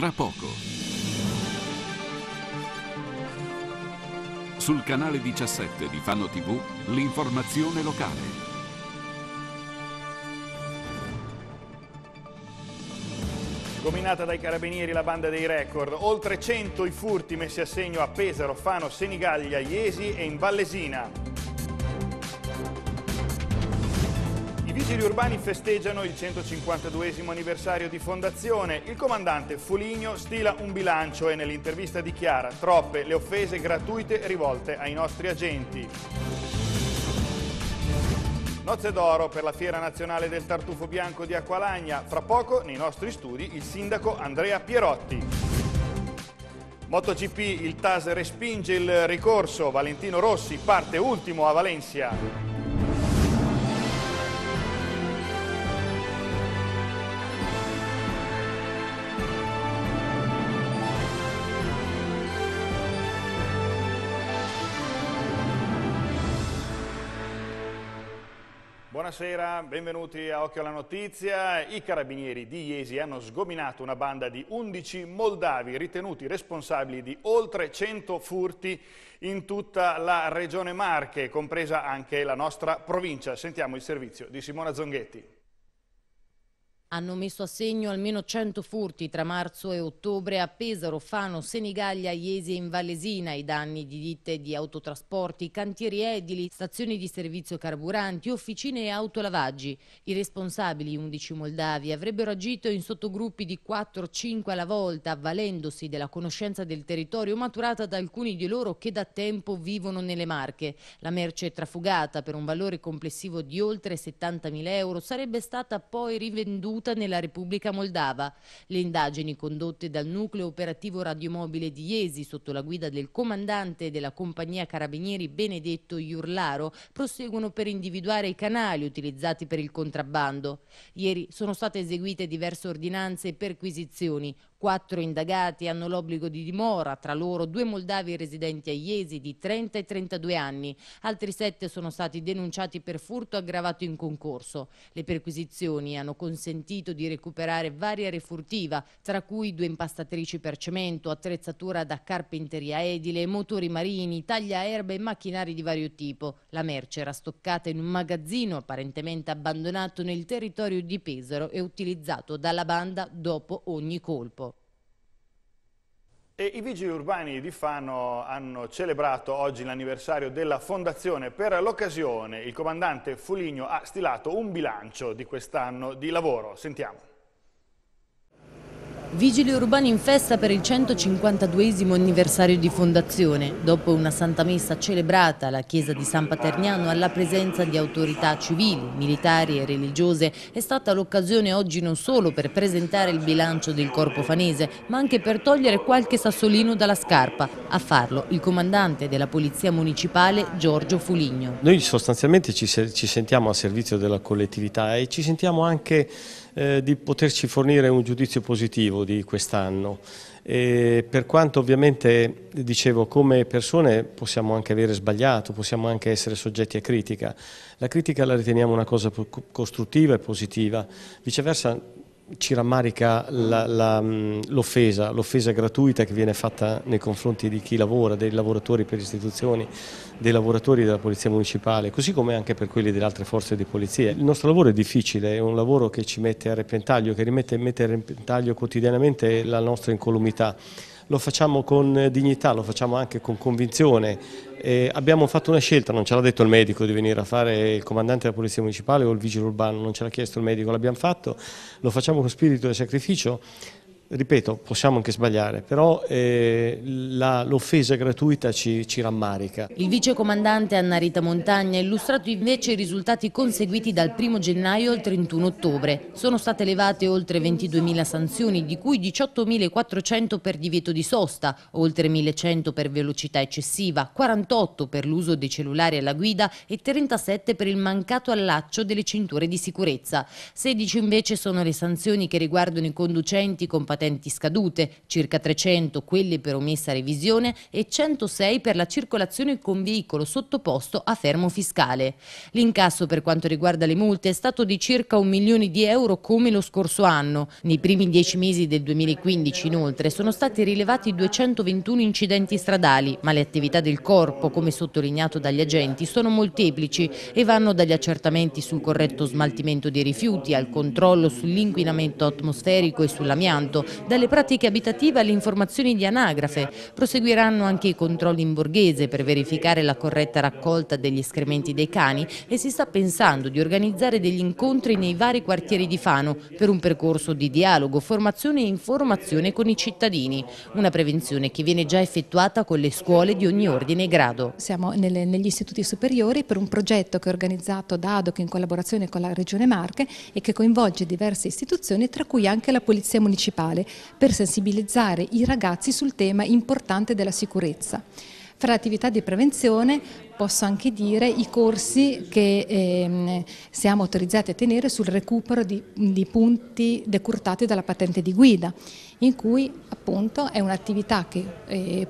tra poco. Sul canale 17 di Fano TV, l'informazione locale. Dominata dai carabinieri la banda dei record, oltre 100 i furti messi a segno a Pesaro, Fano, Senigallia, Iesi e in Vallesina. Vigili Urbani festeggiano il 152 anniversario di fondazione. Il comandante Foligno stila un bilancio e nell'intervista dichiara troppe le offese gratuite rivolte ai nostri agenti. Nozze d'oro per la Fiera Nazionale del Tartufo Bianco di Acqualagna. Fra poco, nei nostri studi, il sindaco Andrea Pierotti. MotoGP, il TAS respinge il ricorso. Valentino Rossi parte ultimo a Valencia. buonasera, benvenuti a Occhio alla Notizia. I carabinieri di Iesi hanno sgominato una banda di 11 moldavi ritenuti responsabili di oltre 100 furti in tutta la regione Marche, compresa anche la nostra provincia. Sentiamo il servizio di Simona Zonghetti hanno messo a segno almeno 100 furti tra marzo e ottobre a Pesaro, Fano, Senigallia, Iesi e in Valesina. I danni di ditte di autotrasporti, cantieri edili, stazioni di servizio carburanti, officine e autolavaggi. I responsabili, 11 moldavi, avrebbero agito in sottogruppi di 4-5 alla volta, avvalendosi della conoscenza del territorio maturata da alcuni di loro che da tempo vivono nelle Marche. La merce trafugata per un valore complessivo di oltre 70.000 euro sarebbe stata poi rivenduta avvenuta nella Repubblica Moldava. Le indagini condotte dal nucleo operativo radiomobile di Iesi sotto la guida del comandante della compagnia carabinieri Benedetto Iurlaro proseguono per individuare i canali utilizzati per il contrabbando. Ieri sono state eseguite diverse ordinanze e perquisizioni, Quattro indagati hanno l'obbligo di dimora, tra loro due moldavi residenti a Iesi di 30 e 32 anni. Altri sette sono stati denunciati per furto aggravato in concorso. Le perquisizioni hanno consentito di recuperare varia refurtiva, tra cui due impastatrici per cemento, attrezzatura da carpinteria edile, motori marini, taglia tagliaerba e macchinari di vario tipo. La merce era stoccata in un magazzino apparentemente abbandonato nel territorio di Pesaro e utilizzato dalla banda dopo ogni colpo. E I vigili urbani di Fano hanno celebrato oggi l'anniversario della fondazione. Per l'occasione il comandante Fuligno ha stilato un bilancio di quest'anno di lavoro. Sentiamo. Vigili urbani in festa per il 152 anniversario di fondazione. Dopo una santa messa celebrata alla chiesa di San Paterniano alla presenza di autorità civili, militari e religiose è stata l'occasione oggi non solo per presentare il bilancio del corpo fanese ma anche per togliere qualche sassolino dalla scarpa. A farlo il comandante della Polizia Municipale Giorgio Fuligno. Noi sostanzialmente ci, ci sentiamo a servizio della collettività e ci sentiamo anche eh, di poterci fornire un giudizio positivo di quest'anno. per quanto ovviamente, dicevo, come persone possiamo anche avere sbagliato, possiamo anche essere soggetti a critica. La critica la riteniamo una cosa costruttiva e positiva, viceversa ci rammarica mm, l'offesa, l'offesa gratuita che viene fatta nei confronti di chi lavora, dei lavoratori per istituzioni, dei lavoratori della Polizia Municipale, così come anche per quelli delle altre forze di polizia. Il nostro lavoro è difficile, è un lavoro che ci mette a repentaglio, che rimette, mette a repentaglio quotidianamente la nostra incolumità. Lo facciamo con dignità, lo facciamo anche con convinzione, eh, abbiamo fatto una scelta, non ce l'ha detto il medico di venire a fare il comandante della Polizia Municipale o il vigile urbano, non ce l'ha chiesto il medico, l'abbiamo fatto, lo facciamo con spirito di sacrificio, ripeto, possiamo anche sbagliare, però eh, l'offesa gratuita ci, ci, rammarica. Il vicecomandante Anna Rita Montagna ha illustrato invece i risultati conseguiti dal 1 gennaio al 31 ottobre. Sono state elevate oltre 22.000 sanzioni, di cui 18.400 per divieto di sosta, oltre 1.100 per velocità eccessiva, 48 per l'uso dei cellulari alla guida e 37 per il mancato allaccio delle cinture di sicurezza. 16 invece sono le sanzioni che riguardano i conducenti, compagni patenti scadute, circa 300 quelle per omessa revisione e 106 per la circolazione con veicolo sottoposto a fermo fiscale. L'incasso per quanto riguarda le multe è stato di circa un milione di euro come lo scorso anno. Nei primi dieci mesi del 2015 inoltre sono stati rilevati 221 incidenti stradali, ma le attività del corpo, come sottolineato dagli agenti, sono molteplici e vanno dagli accertamenti sul corretto smaltimento dei rifiuti al controllo sull'inquinamento atmosferico e sull'amianto, dalle pratiche abitative alle informazioni di anagrafe. Proseguiranno anche i controlli in borghese per verificare la corretta raccolta degli escrementi dei cani e si sta pensando di organizzare degli incontri nei vari quartieri di Fano per un percorso di dialogo, formazione e informazione con i cittadini. Una prevenzione che viene già effettuata con le scuole di ogni ordine e grado. Siamo nelle, negli istituti superiori per un progetto che è organizzato da ADOC in collaborazione con la Regione Marche e che coinvolge diverse istituzioni tra cui anche la Polizia Municipale. Mondiale per sensibilizzare i ragazzi sul tema importante della sicurezza. Fra attività di prevenzione posso anche dire i corsi che ehm, siamo autorizzati a tenere sul recupero di, di, punti decurtati dalla patente di guida, in cui appunto è un'attività che, eh,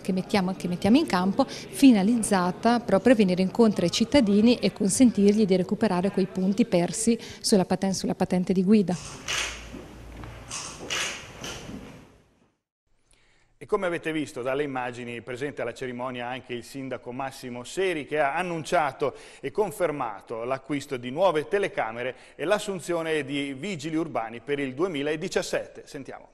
che, mettiamo, che mettiamo in campo finalizzata proprio a venire incontro ai cittadini e consentirgli di recuperare quei punti persi sulla patente, sulla patente di guida. E come avete visto dalle immagini, presente alla cerimonia anche il sindaco Massimo Seri che ha annunciato e confermato l'acquisto di nuove telecamere e l'assunzione di vigili urbani per il 2017. Sentiamo.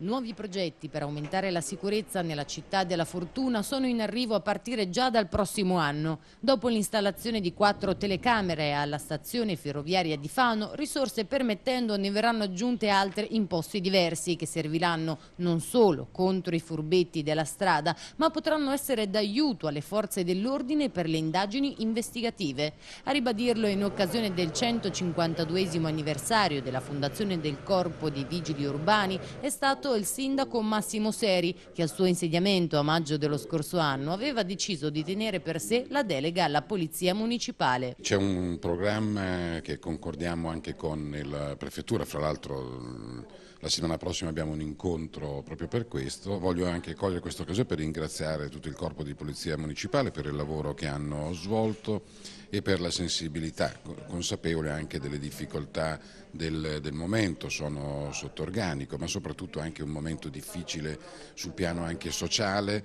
Nuovi progetti per aumentare la sicurezza nella città della Fortuna sono in arrivo a partire già dal prossimo anno. Dopo l'installazione di quattro telecamere alla stazione ferroviaria di Fano, risorse permettendo ne verranno aggiunte altre in posti diversi che serviranno non solo contro i furbetti della strada, ma potranno essere d'aiuto alle forze dell'ordine per le indagini investigative. A ribadirlo in occasione del 152 anniversario della fondazione del Corpo dei Vigili Urbani è stato fatto il sindaco Massimo Seri, che al suo insediamento a maggio dello scorso anno aveva deciso di tenere per sé la delega alla Polizia Municipale. C'è un programma che concordiamo anche con la Prefettura, fra l'altro la settimana prossima abbiamo un incontro proprio per questo. Voglio anche cogliere questa occasione per ringraziare tutto il Corpo di Polizia Municipale per il lavoro che hanno svolto e per la sensibilità, consapevole anche delle difficoltà del, del momento, sono sotto organico, ma soprattutto anche un momento difficile sul piano anche sociale,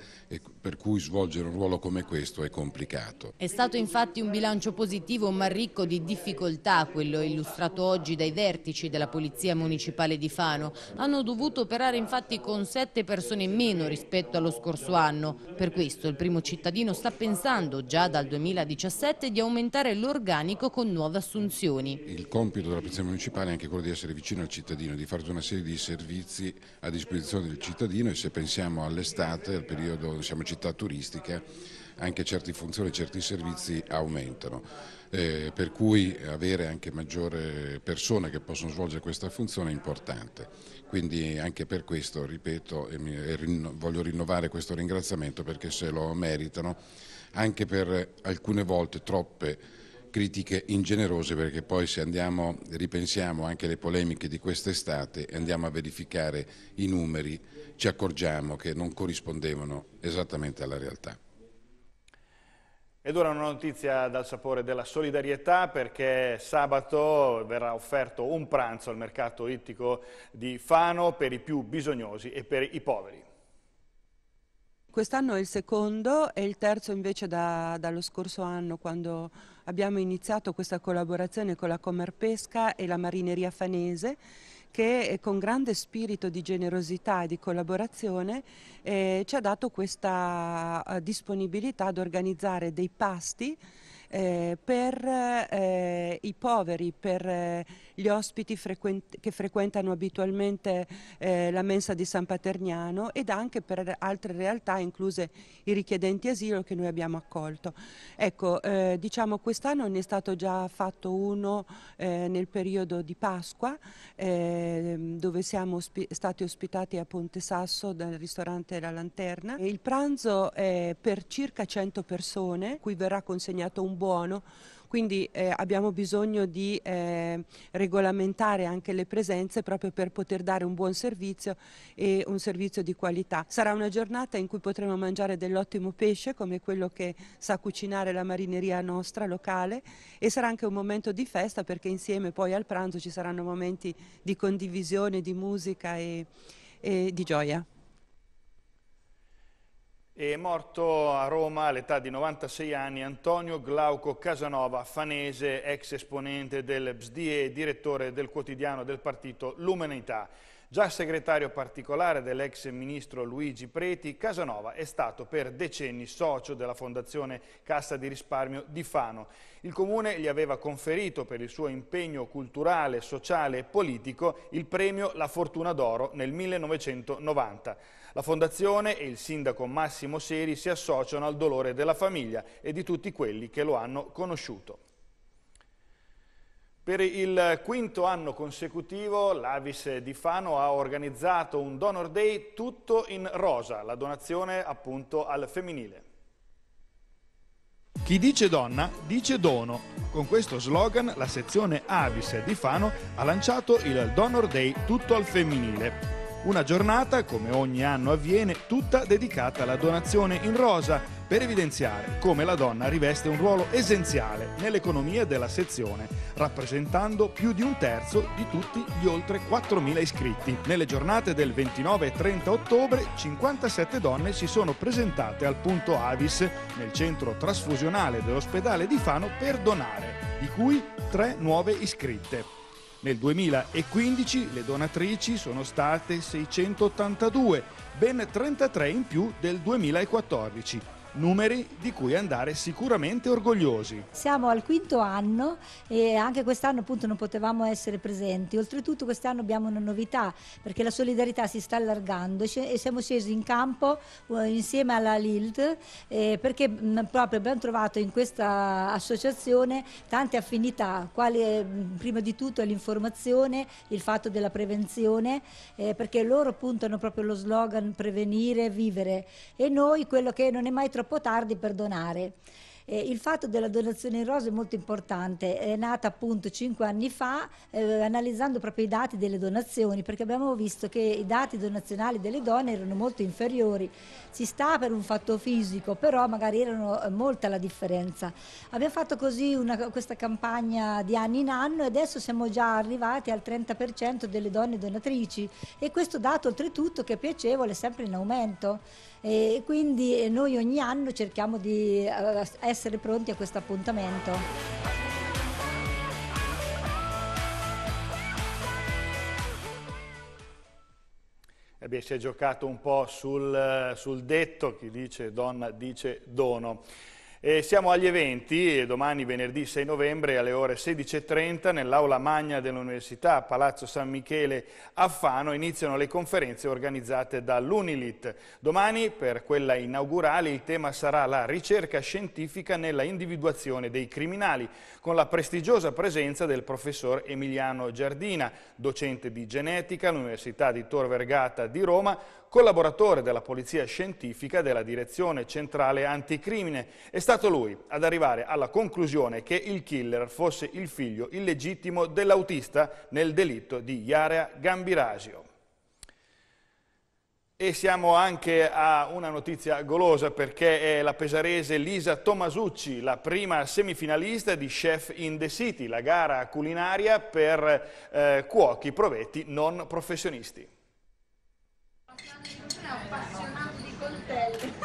per cui svolgere un ruolo come questo è complicato. È stato infatti un bilancio positivo ma ricco di difficoltà, quello illustrato oggi dai vertici della Polizia Municipale di Fano. Hanno dovuto operare infatti con sette persone in meno rispetto allo scorso anno. Per questo il primo cittadino sta pensando già dal 2017 di aumentare l'organico con nuove assunzioni. Il compito della Polizia Municipale principale è anche quello di essere vicino al cittadino, di fare una serie di servizi a disposizione del cittadino e se pensiamo all'estate, al periodo, siamo città turistica, anche certe funzioni, certi servizi aumentano, eh, per cui avere anche maggiore persone che possono svolgere questa funzione è importante. Quindi anche per questo, ripeto, e mi, e rinno, voglio rinnovare questo ringraziamento perché se lo meritano, anche per alcune volte troppe critiche ingenerose perché poi se andiamo, ripensiamo anche alle polemiche di quest'estate e andiamo a verificare i numeri ci accorgiamo che non corrispondevano esattamente alla realtà. Ed ora una notizia dal sapore della solidarietà perché sabato verrà offerto un pranzo al mercato ittico di Fano per i più bisognosi e per i poveri. Quest'anno è il secondo e il terzo invece da, dallo scorso anno quando abbiamo iniziato questa collaborazione con la Commerpesca e la Marineria Fanese che con grande spirito di generosità e di collaborazione eh, ci ha dato questa eh, disponibilità ad organizzare dei pasti eh, per eh, i poveri, per eh, gli ospiti frequent che frequentano abitualmente eh, la mensa di San Paterniano ed anche per altre realtà, incluse i richiedenti asilo che noi abbiamo accolto. Ecco, eh, diciamo quest'anno ne è stato già fatto uno eh, nel periodo di Pasqua, ehm, dove siamo ospi stati ospitati a Ponte Sasso dal ristorante La Lanterna. Il pranzo è per circa 100 persone, cui verrà consegnato un buon buono, quindi eh, abbiamo bisogno di eh, regolamentare anche le presenze proprio per poter dare un buon servizio e un servizio di qualità. Sarà una giornata in cui potremo mangiare dell'ottimo pesce come quello che sa cucinare la marineria nostra locale e sarà anche un momento di festa perché insieme poi al pranzo ci saranno momenti di condivisione, di musica e, e di gioia. È morto a Roma all'età di 96 anni Antonio Glauco Casanova, fanese, ex esponente del BSDE e direttore del quotidiano del partito L'Umanità. Già segretario particolare dell'ex ministro Luigi Preti, Casanova è stato per decenni socio della fondazione Cassa di Risparmio di Fano. Il comune gli aveva conferito per il suo impegno culturale, sociale e politico il premio La Fortuna d'Oro nel 1990. La Fondazione e il sindaco Massimo Seri si associano al dolore della famiglia e di tutti quelli che lo hanno conosciuto. Per il quinto anno consecutivo l'Avis di Fano ha organizzato un Donor Day tutto in rosa, la donazione appunto al femminile. Chi dice donna dice dono. Con questo slogan la sezione Avis di Fano ha lanciato il Donor Day tutto al femminile una giornata, come ogni anno avviene, tutta dedicata alla donazione in rosa per evidenziare come la donna riveste un ruolo essenziale nell'economia della sezione, rappresentando più di un terzo di tutti gli oltre 4.000 iscritti. Nelle giornate del 29 e 30 ottobre 57 donne si sono presentate al punto Avis nel centro trasfusionale dell'ospedale di Fano per donare, di cui tre nuove iscritte. Nel 2015 le donatrici sono state 682, ben 33 in più del 2014 numeri di cui andare sicuramente orgogliosi. Siamo al quinto anno e anche quest'anno appunto non potevamo essere presenti, oltretutto quest'anno abbiamo una novità perché la solidarietà si sta allargando e siamo scesi in campo eh, insieme alla LILT eh, perché mm, proprio abbiamo trovato in questa associazione tante affinità, quali eh, prima di tutto è l'informazione, il fatto della prevenzione, perché loro puntano proprio lo slogan prevenire, vivere e noi quello che non è mai troppo troppo tardi per donare. Eh, il fatto della donazione in rosa è molto importante, è nata appunto cinque anni fa eh, analizzando proprio i dati delle donazioni perché abbiamo visto che i dati donazionali delle donne erano molto inferiori, si sta per un fatto fisico però magari erano eh, molta la differenza. Abbiamo fatto così una, questa campagna di anno in anno e adesso siamo già arrivati al 30% delle donne donatrici e questo dato oltretutto che è piacevole è sempre in aumento e quindi eh, noi ogni anno cerchiamo di essere eh, essere pronti a questo appuntamento. Eh beh, si è giocato un po' sul, eh, sul detto, chi dice donna dice dono. E siamo agli eventi, domani venerdì 6 novembre alle ore 16.30 nell'aula magna dell'Università Palazzo San Michele a Fano iniziano le conferenze organizzate dall'Unilit. Domani per quella inaugurale il tema sarà la ricerca scientifica nella individuazione dei criminali con la prestigiosa presenza del professor Emiliano Giardina, docente di genetica all'Università di Tor Vergata di Roma, collaboratore della Polizia Scientifica della Direzione Centrale Anticrimine. È stato stato lui ad arrivare alla conclusione che il killer fosse il figlio illegittimo dell'autista nel delitto di Iarea Gambirasio. E siamo anche a una notizia golosa perché è la pesarese Lisa Tomasucci, la prima semifinalista di Chef in the City, la gara culinaria per eh, cuochi provetti non professionisti. Appassionato di coltelli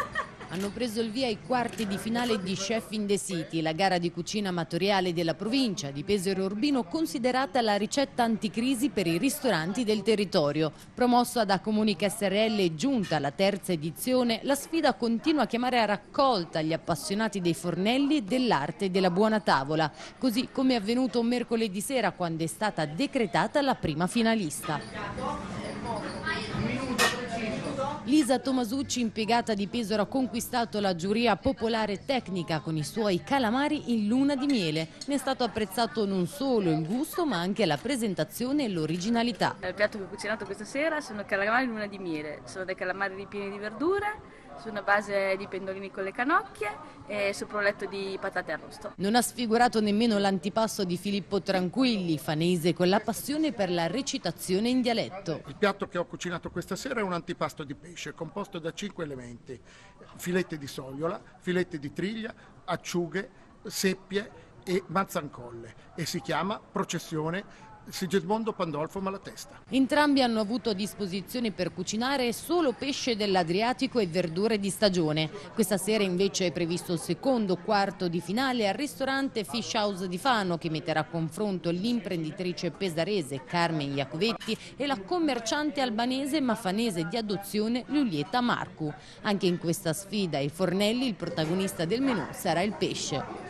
hanno preso il via i quarti di finale di Chef in the City, la gara di cucina amatoriale della provincia di Pesaro Urbino considerata la ricetta anticrisi per i ristoranti del territorio. Promossa da Comunica SRL e giunta alla terza edizione, la sfida continua a chiamare a raccolta gli appassionati dei fornelli e dell'arte della buona tavola, così come è avvenuto mercoledì sera quando è stata decretata la prima finalista. Lisa Tomasucci, impiegata di Pesaro, ha conquistato la giuria popolare tecnica con i suoi calamari in luna di miele. Ne è stato apprezzato non solo il gusto, ma anche la presentazione e l'originalità. Il piatto che ho cucinato questa sera sono calamari in luna di miele. Sono dei calamari ripieni di verdure su una base di pendolini con le canocchie e sopra un letto di patate arrosto. Non ha sfigurato nemmeno l'antipasto di Filippo Tranquilli, fanese con la passione per la recitazione in dialetto. Il piatto che ho cucinato questa sera è un antipasto di pesce composto da cinque elementi, filette di sogliola, filette di triglia, acciughe, seppie e mazzancolle e si chiama processione Sigismondo Pandolfo Malatesta. Entrambi hanno avuto a disposizione per cucinare solo pesce dell'Adriatico e verdure di stagione. Questa sera invece è previsto il secondo quarto di finale al ristorante Fish House di Fano che metterà a confronto l'imprenditrice pesarese Carmen Iacovetti e la commerciante albanese mafanese di adozione Giulietta Marcu. Anche in questa sfida ai fornelli il protagonista del menù sarà il pesce.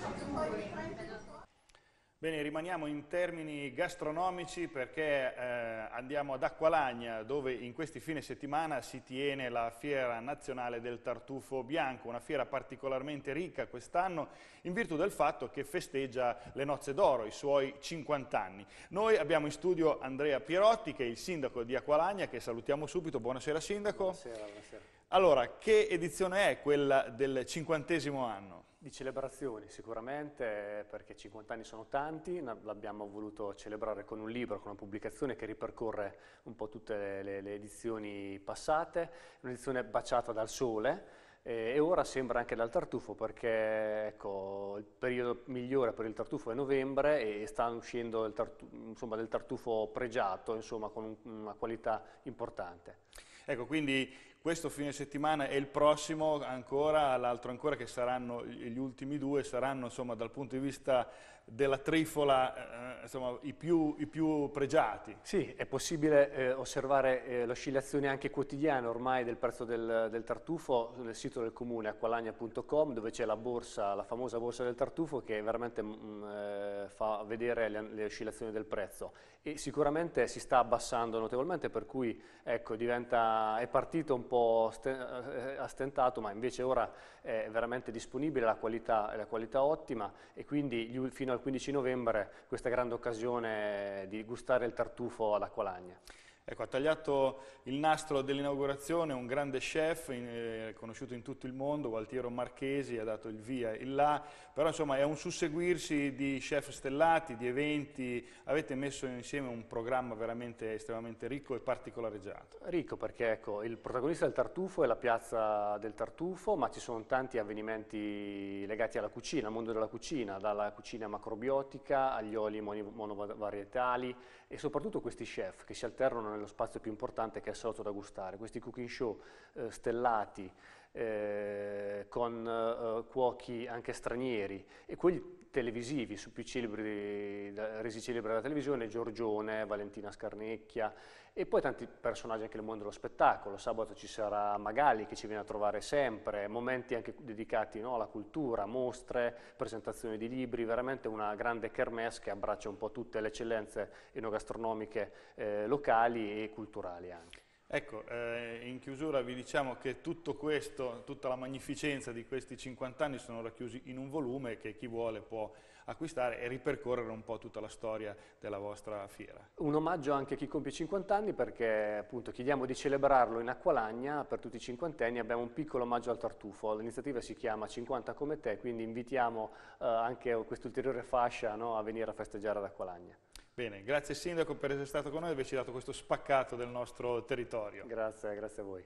Bene, rimaniamo in termini gastronomici perché eh, andiamo ad Acqualagna dove in questi fine settimana si tiene la fiera nazionale del tartufo bianco, una fiera particolarmente ricca quest'anno in virtù del fatto che festeggia le nozze d'oro, i suoi 50 anni. Noi abbiamo in studio Andrea Pierotti che è il sindaco di Acqualagna che salutiamo subito, buonasera sindaco. Buonasera, buonasera. Allora, che edizione è quella del cinquantesimo anno? Di celebrazioni sicuramente, perché 50 anni sono tanti, l'abbiamo voluto celebrare con un libro, con una pubblicazione che ripercorre un po' tutte le, le edizioni passate, un'edizione baciata dal sole, e ora sembra anche dal tartufo perché ecco, il periodo migliore per il tartufo è novembre e sta uscendo tartufo, insomma, del tartufo pregiato insomma, con una qualità importante. Ecco, quindi questo fine settimana e il prossimo ancora, l'altro ancora che saranno gli ultimi due, saranno insomma, dal punto di vista della trifola eh, eh, insomma, i, più, i, più, pregiati. Sì, è possibile eh, osservare eh, l'oscillazione anche quotidiana ormai del prezzo del, del tartufo nel sito del comune acqualagna.com dove c'è la borsa, la famosa borsa del tartufo che veramente mh, mm, eh, fa vedere le, le oscillazioni del prezzo e sicuramente si sta abbassando notevolmente per cui ecco, diventa, è partito un po' eh, stentato ma invece ora è veramente disponibile la qualità, la qualità ottima e quindi fino al 15 novembre questa grande occasione di gustare il tartufo ad Acqualagna. Ecco, ha tagliato il nastro dell'inaugurazione un grande chef in, eh, conosciuto in tutto il mondo, Gualtiero Marchesi, ha dato il via, il là, però insomma è un susseguirsi di chef stellati, di eventi, avete messo insieme un programma veramente estremamente ricco e particolareggiato. Ricco perché ecco, il protagonista del tartufo è la piazza del tartufo, ma ci sono tanti avvenimenti legati alla cucina, al mondo della cucina, dalla cucina macrobiotica agli oli monovarietali e soprattutto questi chef che si alternano entrano eh, nello spazio più importante che è il da gustare. Questi cooking show eh, stellati eh, con eh, cuochi anche stranieri e quelli televisivi, su più celebri, resi celebri dalla televisione, Giorgione, Valentina Scarnecchia e poi tanti personaggi anche nel mondo dello spettacolo. Sabato ci sarà Magali che ci viene a trovare sempre, momenti anche dedicati no, alla cultura, mostre, presentazioni di libri, veramente una grande kermesse che abbraccia un po' tutte le eccellenze enogastronomiche eh, locali e culturali anche. Ecco, eh, in chiusura vi diciamo che tutto questo, tutta la magnificenza di questi 50 anni sono racchiusi in un volume che chi vuole può acquistare e ripercorrere un po' tutta la storia della vostra fiera. Un omaggio anche a chi compie 50 anni perché appunto chiediamo di celebrarlo in Acqualagna per tutti i cinquantenni, abbiamo un piccolo omaggio al tartufo, l'iniziativa si chiama 50 come te, quindi invitiamo eh, anche quest'ulteriore fascia no, a venire a festeggiare ad Acqualagna. Bene, grazie Sindaco per essere stato con noi e averci dato questo spaccato del nostro territorio. Grazie, grazie a voi.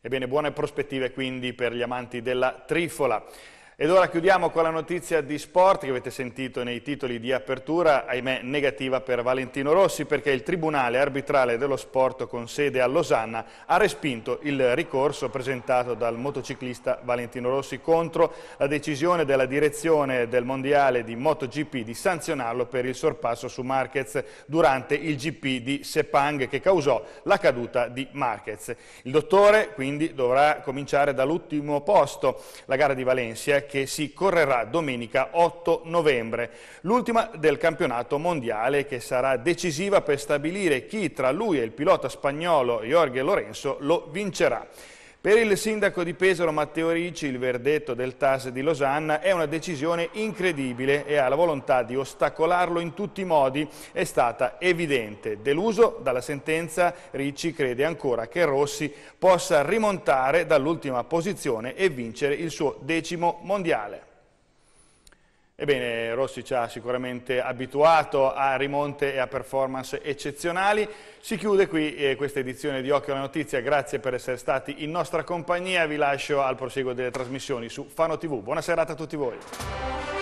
Ebbene, buone prospettive quindi per gli amanti della trifola. Ed ora chiudiamo con la notizia di sport che avete sentito nei titoli di apertura, ahimè negativa per Valentino Rossi perché il Tribunale arbitrale dello sport con sede a Losanna ha respinto il ricorso presentato dal motociclista Valentino Rossi contro la decisione della direzione del Mondiale di MotoGP di sanzionarlo per il sorpasso su Marquez durante il GP di Sepang che causò la caduta di Marquez. Il dottore quindi dovrà cominciare dall'ultimo posto, la gara di Valencia che si correrà domenica 8 novembre, l'ultima del campionato mondiale che sarà decisiva per stabilire chi tra lui e il pilota spagnolo Jorge Lorenzo lo vincerà. Per il sindaco di Pesaro Matteo Ricci il verdetto del TAS di Losanna è una decisione incredibile e ha la volontà di ostacolarlo in tutti i modi è stata evidente. Deluso dalla sentenza Ricci crede ancora che Rossi possa rimontare dall'ultima posizione e vincere il suo decimo mondiale. Ebbene, Rossi ci ha sicuramente abituato a rimonte e a performance eccezionali. Si chiude qui eh, questa edizione di Occhio alla Notizia. Grazie per essere stati in nostra compagnia. Vi lascio al proseguo delle trasmissioni su Fano TV. Buona serata a tutti voi.